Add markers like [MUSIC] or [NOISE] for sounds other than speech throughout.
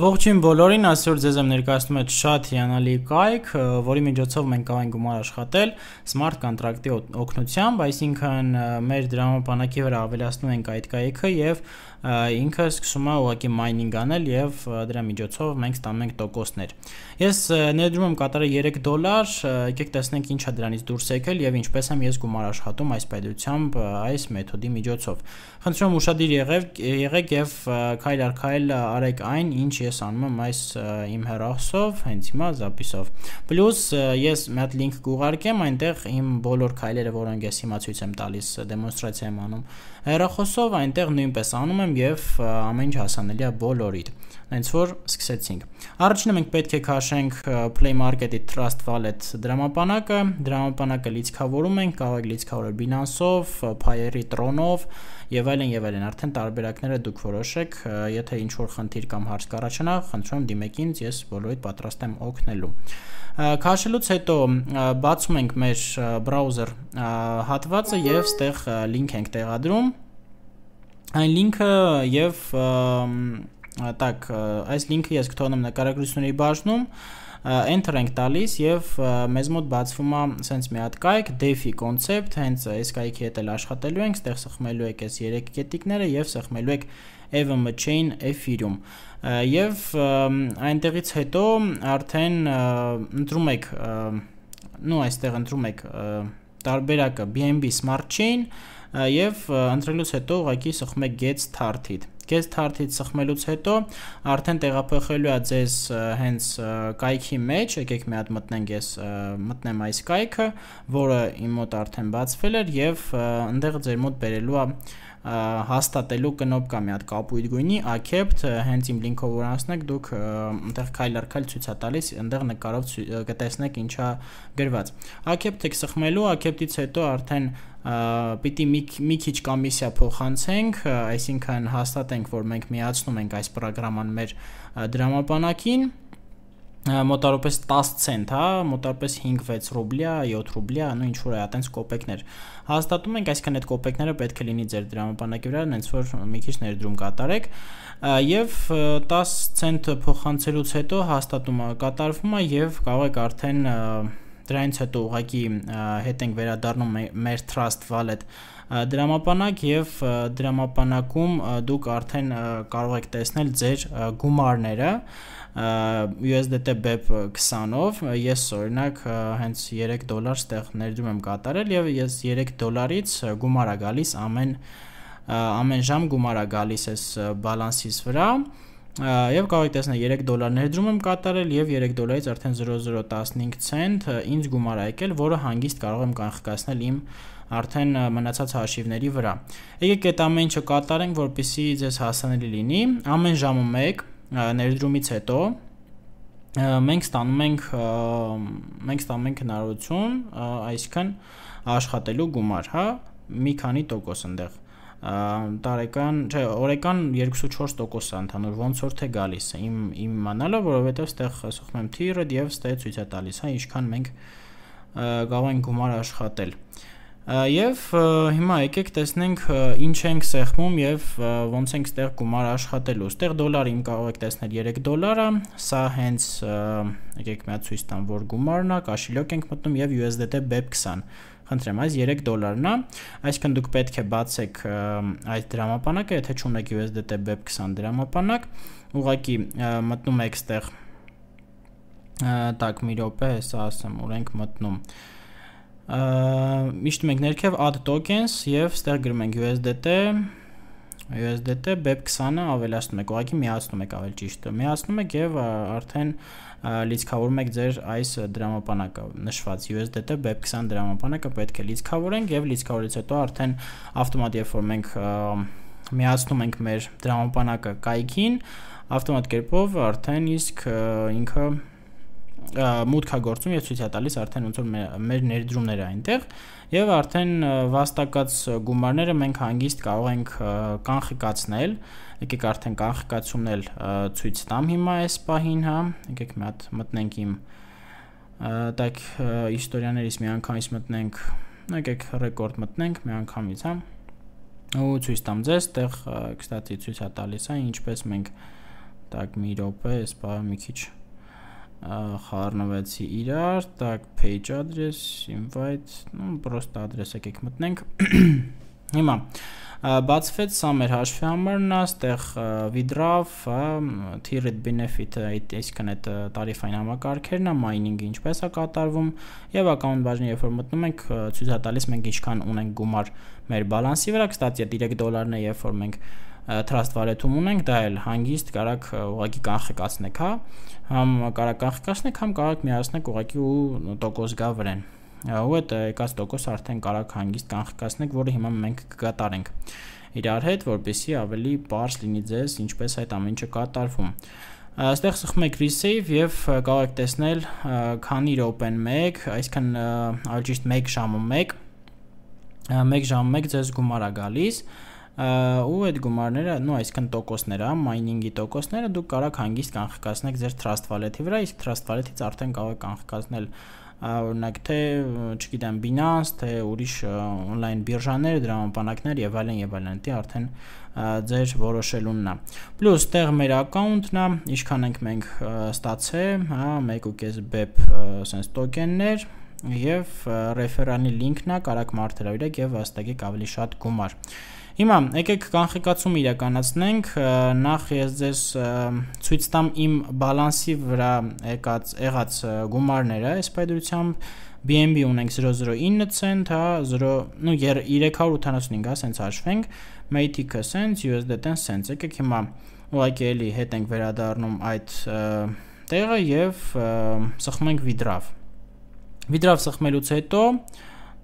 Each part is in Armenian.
Ողջույն բոլորին, այսօր ձեզ եմ ներկայացնում այդ շատ հիանալի կայք, որի միջոցով մենք կարող ենք գումար աշխատել smart contract-ի օգնությամբ, այսինքն մեր դրամապանակի վրա ավելացնում ենք այդ կայքը եւ ինքը սկսում է ուղղակի mining անել եւ դրա միջոցով մենք ստանում ենք տոկոսներ։ Ես ներդրում եմ կատարել 3 դոլար, եկեք տեսնենք ինչա դրանից դուրս եկել եւ ինչպես եմ ես գումար աշխատում այս պայդությամբ այս մեթոդի միջոցով։ Խնդրում եմ ուշադիր եղեք եղեք եւ քայլ առ քայլ արեք այն, ինչ ես ես անում եմ այս իմ հեռախոսով, հենց հիմա զապիսով։ Պլյուս ես մի հատ link կուղարկեմ, այնտեղ իմ բոլոր քայլերը, որոնք ես հիմա ցույց եմ տալիս, դեմոնստրացիա եմ անում հեռախոսով, այնտեղ նույնպես անում եմ եւ ամեն ինչ հասանելի է բոլորիդ։ Հենց որ սկսեցինք։ Առաջինը մենք պետք է քաշենք Play Market-ի Trust Wallet դրամապանակը, դրամապանակը լիցքավորում ենք, կարող եք լիցքավորել Binance-ով, Payer-ի Tron-ով եւ այլն եւ այլն։ Արդեն տարբերակները դուք որոշեք, եթե ինչ որ խնդիր կամ հարց կառաջա առաջանա, խնդրում դիմեք ինձ, ես բոլորիդ պատրաստ եմ օգնելու։ Քաշելուց հետո բացում ենք մեր browser հատվածը եւ ստեղ link ենք տեղադրում։ Այն link-ը եւ так այս link-ը ես կթողնեմ նկարագրությունների բաժնում enter ենք տալիս եւ մեզ մոտ բացվում է սենց մի հատ կայք defi concept հենց այս կայքի հետ էլ աշխատելու ենք, ստեղ սխմելու եք այս 3 կետիկները եւ սխմելու եք Evan Chain Ethereum եւ այնտեղից հետո արդեն ընտրում եք նու այստեղ ընտրում եք տարբերակը BNB Smart Chain եւ ընտրելուց հետո ուղղակի սխում եք Get Started գեզ թարթից սխմելուց հետո արդեն տեղափոխելու է ձեզ հենց կայքի մեջ, եկեք մի հատ մտնենք ես մտնեմ այս կայքը, որը իմ մոտ արդեն բացվել էր եւ այնտեղ ձեր մոտ բերելու է հաստատելու կնոպ կա մի հատ կապույտ գույնի accept հենց իմ link-ով որ անցնեք դուք այնտեղ քայլ առ քայլ ցույց է տալիս այնտեղ նկարով կտեսնեք ինչա գրված accept-ը սխմելու accept-ից հետո արդեն պիտի մի, մի քիչ կոմիսիա փոխանցենք, այսինքն հաստատենք, որ մենք միացնում ենք այս ծրագրման մեր դրամապանակին մոտարապես 10 ցենտ, հա, մոտարպես 5-6 ռուբլիա, 7 ռուբլիա, նո ինչ որ է, այտենց կոպեկներ։ Հաստատում ենք, այսինքն այդ կոպեկները պետք է լինի ձեր դրամապանակի վրա, նենց որ մի քիչ ներդրում կատարեք, եւ 10 ցենտ փոխանցելուց հետո հաստատումը կատարվում է եւ կարող եք արդեն դրանից հետո ուղղակի հետ ենք վերադառնում մեր Trust Wallet դրամապանակ եւ դրամապանակում դուք արդեն կարող եք տեսնել ձեր գումարները USDT BEP 20-ով ես օրինակ հենց 3 դոլար ստեղ ներդրում եմ կատարել եւ ես 3 դոլարից գումարա գալիս ամեն ամեն ժամ գումարա գալիս էս բալանսից վրա Եվ կարող եք տեսնել 3 դոլար ներդրում եմ կատարել եւ 3 դոլարից արդեն 0015 ցենտ ինձ գումար ա եկել, որը հանգիստ կարող եմ կանխկացնել իմ արդեն մնացած հաշիվների վրա։ Եկեք այդ ամեն ինչը կատարենք, որպեսզի ձեզ հասանելի լինի։ Ամեն ժամը 1 ներդրումից հետո մենք ստանում ենք մենք ստանում ենք հնարավորություն, այսինքն աշխատելու գումար, հա, մի քանի տոկոս ընդեղ տարեկան, չէ, օրեկան 2.4% է ընդհանուր, ոնց որ թե գալիս է։ Իմ իմ իմանալով, որովհետև ստեղ սխում եմ թիրը եւ ստե ցույց է տալիս, հա, ինչքան մենք կարող ենք գումար աշխատել։ Եվ հիմա եկեք տեսնենք ինչ ենք սեղմում եւ ոնց ենք ստեղ գումար աշխատելու։ Ստեղ դոլարը իմ կարող եք տեսնել 3 դոլարը, սա հենց եկեք մի հատ ցույց տամ, որ գումարն է, կաշիլոկ ենք մտնում եւ USDT BEP 20 Խնդրեմ, այս 3 դոլարն է, այսինքն դուք պետք է բացեք այս դրամապանակը, եթե չունեք USDT BEP 20 դրամապանակ, ուղղակի մտնում եք այդտեղ տակ մի րոպե, հեսա ասեմ, որ ենք մտնում միշտ մենք ներքև add tokens եւ ստեղ գրում ենք USDT USDT BEP20-ը դե ավելացնում եք, ուղղակի միացնում եք ավել ճիշտը։ Միացնում եք եւ արդեն լիցքավորում եք ձեր այս դրամապանակը նշված USDT BEP20 դե դրամապանակը պետք է լիցքավորենք եւ լիցքավորից հետո արդեն ավտոմատ երբ որ մենք միացնում ենք մեր դրամապանակը կայքին, ավտոմատ կերպով արդեն իսկ ինքը մուտքա գործում եւ ցույց է տալիս արդեն ոնց որ մեր ներդրումները այնտեղ եւ արդեն վաստակած գումարները մենք հանգիստ կարող ենք կանխիկացնել եկեք արդեն կանխիկացումն էլ ցույց տամ հիմա այս պահին հա եկեք մի հատ մտնենք իմ տակ իստորիաներից մի անգամից մտնենք եկեք ռեկորդ մտնենք մի անգամից հա ու ցույց տամ ձեզ այդտեղ կստացի ցույց է տալիս հա ինչպես մենք տակ մի րոպե այս պահը մի քիչ խառնվեցի իրար, տակ page address, invite, ну просто address եկեք մտնենք։ [CLEARS THROAT] Հիմա բացվեց սա մեր հաշվի համարն է, այստեղ withdraw, tiered benefit, այդ այսքան այդ տարիֆային համակարգերն է, mining-ը ինչպես է կատարվում եւ account բաժնի երբ որ մտնում ենք, ցույց է տալիս մենք ինչքան ունենք գումար մեր բալանսի վրա, կստացի 3 դոլարն է, երբ որ մենք trust wallet-ում ունենք, դա էլ հանգիստ կարաք ուղղակի կանխեկացնեք, հա, համ կարաք կանխեկացնեք, համ կարաք միացնեք ուղղակի ու տոկոս գա վրան ու այդ եկած տոկոս արդեն կարաք հանգիստ կանխկացնեք, որը հիմա մենք կկատարենք իրար հետ, որպեսզի ավելի པարս լինի ձեզ, ինչպես այդ ամենը կատարվում։ Այստեղ սխում եք receive եւ կարող եք տեսնել քանի open 1, այսինքն այլ ճիշտ 1 ժամում 1 1 ժամ 1 ձեզ գումար է գալիս, ու այդ գումարները, նո, այսինքն տոկոսները, մայնինգի տոկոսները դուք կարող հանգիստ կանխկացնեք ձեր Trust Wallet-ի վրա, իսկ Trust Wallet-ից արդեն կարող եք կանխկացնել օրինակ թե չգիտեմ Binance, թե ուրիշ on-line բիրժաներ, դրամապանակներ եւ այլն եւ այլն, դա արդեն ձեր որոշելունն է։ Պլյուս տեղ մեր account-ն է, ինչքան ենք մենք ստացել, հա 1.5 BEP sense token-ներ եւ ռեֆերանի link-ն է, կարակ մարդ հրավիրեք եւ վաստակեք ավելի շատ գումար։ Հիմա եկեք կանխիկացում իրականացնենք, նախ ես ձեզ ցույց տամ իմ բալանսի վրա եկած եղած գումարները, այս պայդրությամբ BNB ունենք 0.09 ցենտ, հա, 0, նու 385, հա, սենց հաշվենք, Matic-ը սենց, USDT-ն դե սենց, եկեք հիմա ուղղակի էլի հետ ենք վերադառնում այդ տեղը եւ սխմենք Vidrav։ Vidrav սխմելուց հետո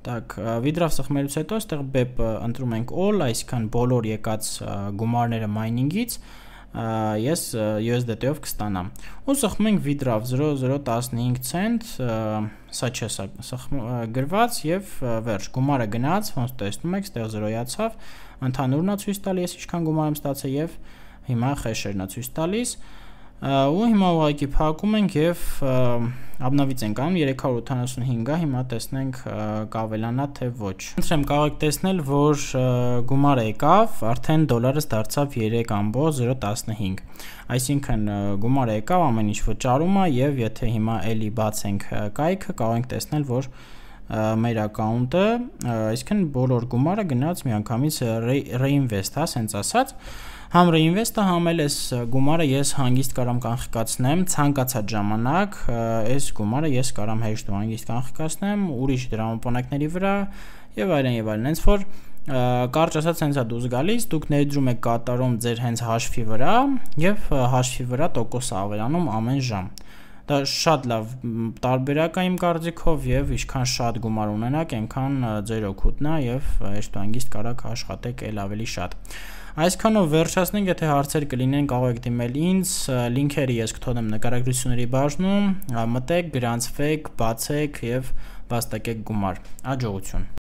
Так, Vidrav սխմելուց հետո այստեղ BEP-ը ընտրում ենք all, այսինքն բոլոր եկած գումարները mining-ից ես USDT-ով դե կստանամ։ Ու սխմում ենք Vidrav 0015 cent, սա չէ սա գրված եւ վերջ։ Գումարը գնաց, ոնց տեսնում եք, ստեղ 0-ացավ, ընդհանուրն է ցույց տալի ես ինչքան գումար եմ ստացել եւ հիմա խեշերն է ցույց տալիս ու հիմա ուղղակի փակում ենք եւ Աբնավից ենք անում 385-ը, հիմա տեսնենք կավելանա թե ոչ։ Խնդրեմ, կարող եք տեսնել, որ գումարը եկավ, արդեն դոլարս դարձավ 3.015։ Այսինքն գումարը եկավ, ամեն ինչ վճարում է եւ եթե հիմա ելի բացենք կայքը, կարող ենք տեսնել, որ 3.015 մեր account-ը, այսինքն բոլոր գումարը գնաց միանգամից reinvest-ա, ասենց ասած, համ reinvest-ը, համ էլ այս գումարը ես հանգիստ կարամ կանխիկացնեմ ցանկացած ժամանակ, այս գումարը ես կարամ հեշտ ու հանգիստ կանխիկացնեմ ուրիշ դրամապանակների վրա եւ այլն եւ այլն, ենց որ կարճ ասած հենց այդ դուզ գալիս, դուք ներդրում եք կատարում ձեր հենց հաշվի վրա եւ հաշվի վրա տոկոս ավելանում ամեն ժամ։ Ա, Դա շատ լավ տարբերակ է իմ կարծիքով եւ ինչքան շատ գումար ունենաք, այնքան ձեր օգուտն է եւ երթուհանգիստ կարաք աշխատեք ել ավելի շատ։ Այսքանով վերջացնենք, եթե հարցեր կլինեն, կարող եք դիմել ինձ, լինքերը ես կթողնեմ նկարագրությունների բաժնում, մտեք, գրանցվեք, բացեք եւ վաստակեք գումար։ Աջողություն։